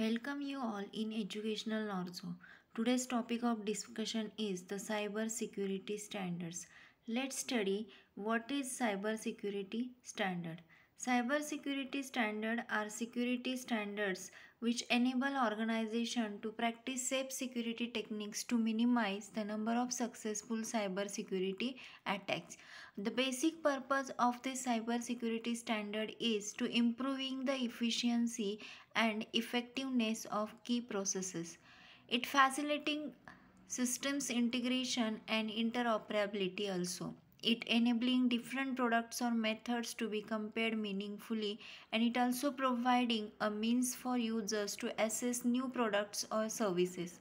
Welcome you all in educational also. Today's topic of discussion is the cyber security standards. Let's study what is cyber security standard. Cyber security standard are security standards which enable organization to practice safe security techniques to minimize the number of successful cyber security attacks. The basic purpose of this cyber security standard is to improving the efficiency and effectiveness of key processes. It facilitating systems integration and interoperability also. It enabling different products or methods to be compared meaningfully and it also providing a means for users to assess new products or services.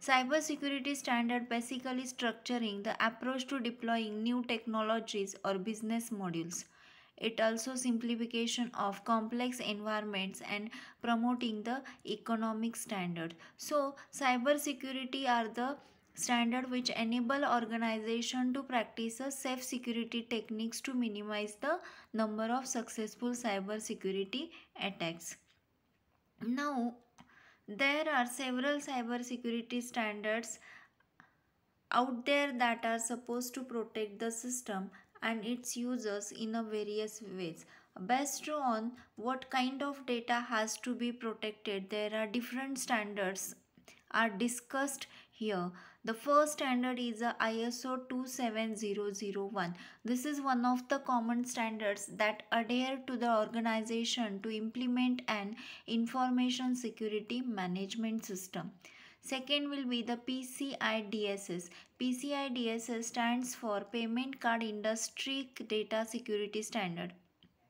Cybersecurity standard basically structuring the approach to deploying new technologies or business models. It also simplification of complex environments and promoting the economic standard. So cyber security are the standard which enable organization to practice a safe security techniques to minimize the number of successful cyber security attacks. Now there are several cyber security standards out there that are supposed to protect the system and its users in a various ways. Based on what kind of data has to be protected, there are different standards are discussed here. The first standard is the ISO 27001. This is one of the common standards that adhere to the organization to implement an information security management system. Second will be the PCI DSS. PCI DSS stands for Payment Card Industry Data Security Standard.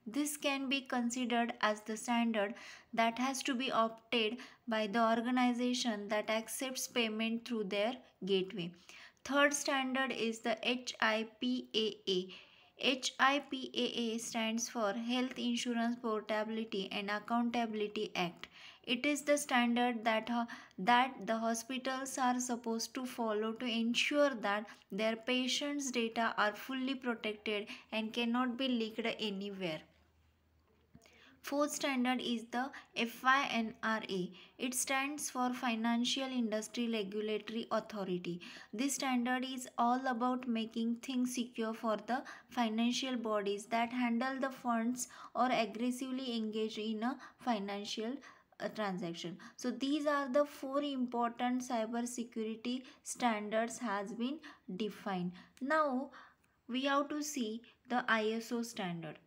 This can be considered as the standard that has to be opted by the organization that accepts payment through their gateway. Third standard is the HIPAA. HIPAA stands for Health Insurance Portability and Accountability Act. It is the standard that, uh, that the hospitals are supposed to follow to ensure that their patients' data are fully protected and cannot be leaked anywhere. Fourth standard is the FINRA. It stands for Financial Industry Regulatory Authority. This standard is all about making things secure for the financial bodies that handle the funds or aggressively engage in a financial a transaction so these are the four important cyber security standards has been defined now we have to see the iso standard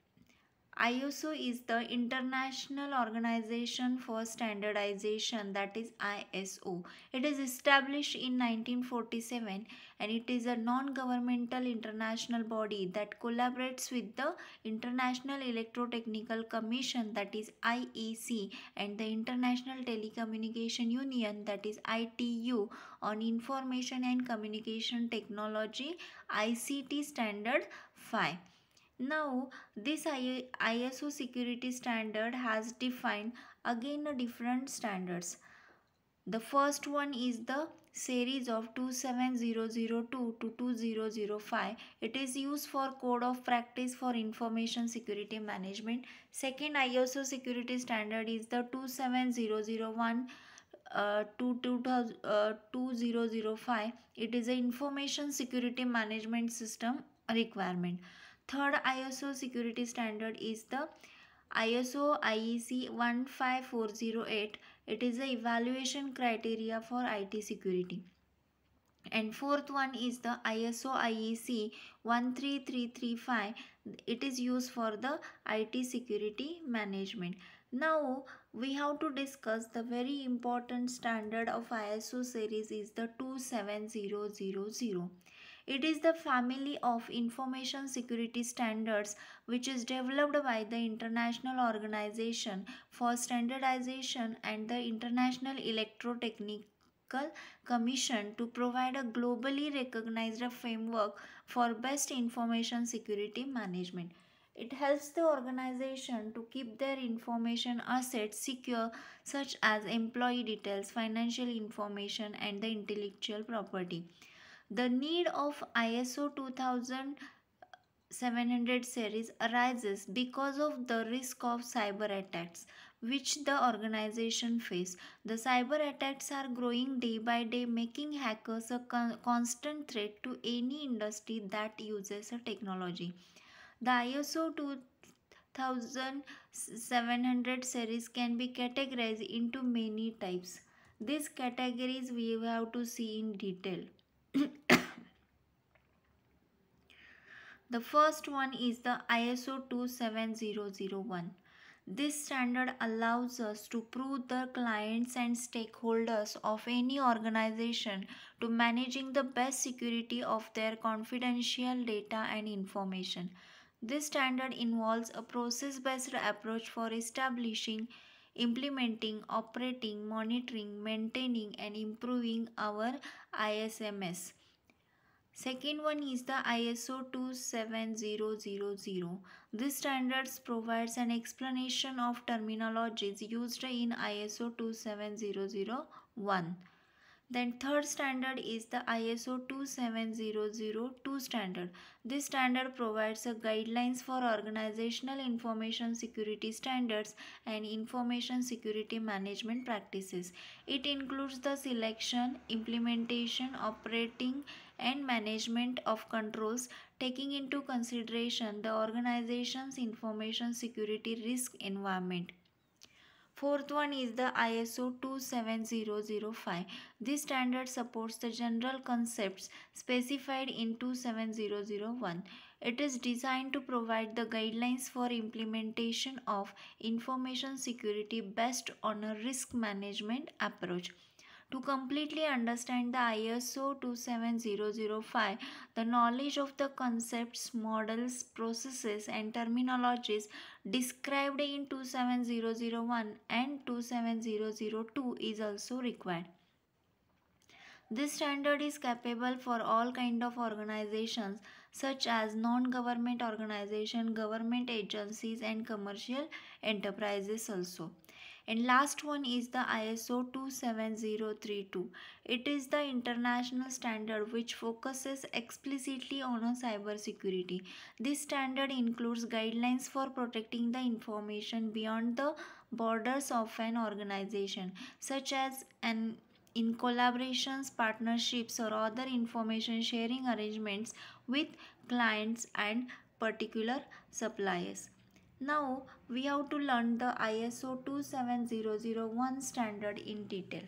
ISO is the International Organization for Standardization that is ISO. It is established in 1947 and it is a non-governmental international body that collaborates with the International Electrotechnical Commission that is IEC and the International Telecommunication Union that is ITU on Information and Communication Technology ICT Standard 5. Now this ISO security standard has defined again different standards. The first one is the series of 27002 to 2005. It is used for code of practice for information security management. Second ISO security standard is the 27001 uh, to 2005. Uh, it is an information security management system requirement. Third ISO security standard is the ISO IEC 15408. It is the evaluation criteria for IT security. And fourth one is the ISO IEC 13335. It is used for the IT security management. Now we have to discuss the very important standard of ISO series is the 27000. It is the family of information security standards which is developed by the International Organization for Standardization and the International Electrotechnical Commission to provide a globally recognized framework for best information security management. It helps the organization to keep their information assets secure such as employee details, financial information and the intellectual property. The need of ISO 2700 series arises because of the risk of cyber attacks which the organization face. The cyber attacks are growing day by day making hackers a con constant threat to any industry that uses a technology. The ISO 2700 series can be categorized into many types. These categories we have to see in detail the first one is the ISO 27001. This standard allows us to prove the clients and stakeholders of any organization to managing the best security of their confidential data and information. This standard involves a process-based approach for establishing implementing, operating, monitoring, maintaining and improving our ISMS. Second one is the ISO 27000. This standards provides an explanation of terminologies used in ISO 27001. Then third standard is the ISO 27002 standard. This standard provides guidelines for organizational information security standards and information security management practices. It includes the selection, implementation, operating and management of controls taking into consideration the organization's information security risk environment. Fourth one is the ISO 27005. This standard supports the general concepts specified in 27001. It is designed to provide the guidelines for implementation of information security based on a risk management approach. To completely understand the ISO 27005, the knowledge of the concepts, models, processes and terminologies described in 27001 and 27002 is also required. This standard is capable for all kind of organizations such as non-government organization, government agencies and commercial enterprises also and last one is the ISO 27032 it is the international standard which focuses explicitly on cyber security this standard includes guidelines for protecting the information beyond the borders of an organization such as an in collaborations, partnerships or other information sharing arrangements with clients and particular suppliers. Now we have to learn the ISO 27001 standard in detail.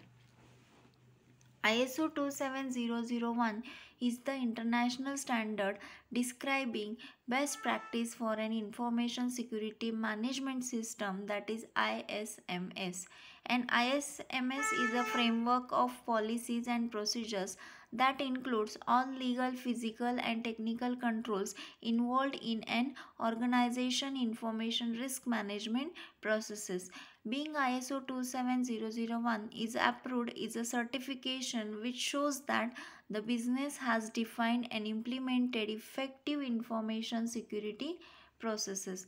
ISO 27001 is the international standard describing best practice for an information security management system that is ISMS. And ISMS is a framework of policies and procedures that includes all legal, physical and technical controls involved in an organization information risk management processes. Being ISO 27001 is approved is a certification which shows that the business has defined and implemented effective information security processes.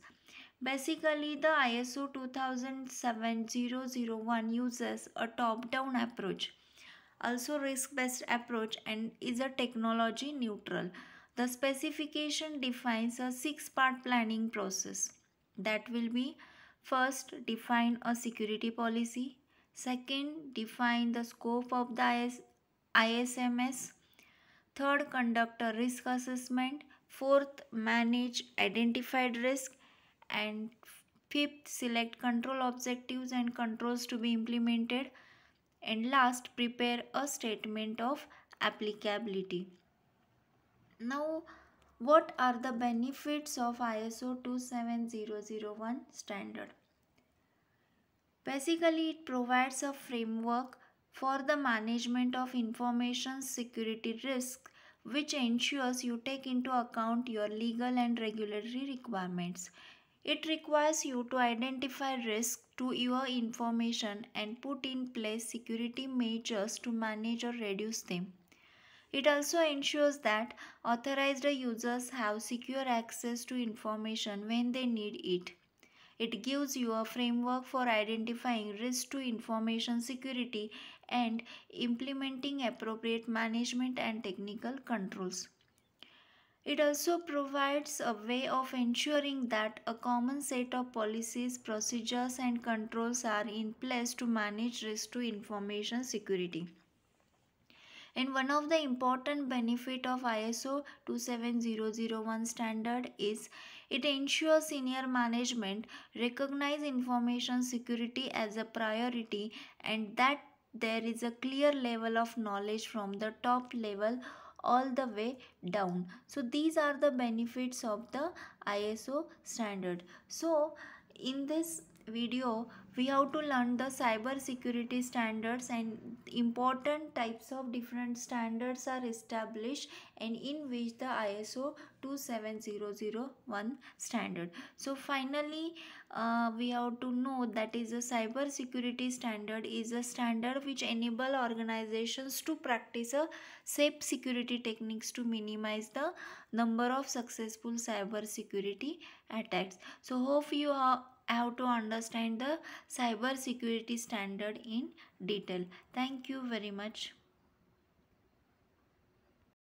Basically, the ISO 27001 uses a top-down approach, also risk-based approach and is a technology neutral. The specification defines a six-part planning process that will be First, define a security policy. Second, define the scope of the ISMS. Third, conduct a risk assessment. Fourth, manage identified risk. And fifth, select control objectives and controls to be implemented. And last, prepare a statement of applicability. Now, what are the benefits of ISO 27001 standard? Basically, it provides a framework for the management of information security risk which ensures you take into account your legal and regulatory requirements. It requires you to identify risk to your information and put in place security measures to manage or reduce them. It also ensures that authorized users have secure access to information when they need it. It gives you a framework for identifying risks to information security and implementing appropriate management and technical controls. It also provides a way of ensuring that a common set of policies, procedures and controls are in place to manage risk to information security. And one of the important benefit of ISO 27001 standard is it ensures senior management recognize information security as a priority and that there is a clear level of knowledge from the top level all the way down. So these are the benefits of the ISO standard. So in this video we have to learn the cyber security standards and important types of different standards are established and in which the ISO 27001 standard. So finally uh, we have to know that is a cyber security standard is a standard which enable organizations to practice a safe security techniques to minimize the number of successful cyber security attacks. So hope you are I have to understand the cyber security standard in detail. Thank you very much.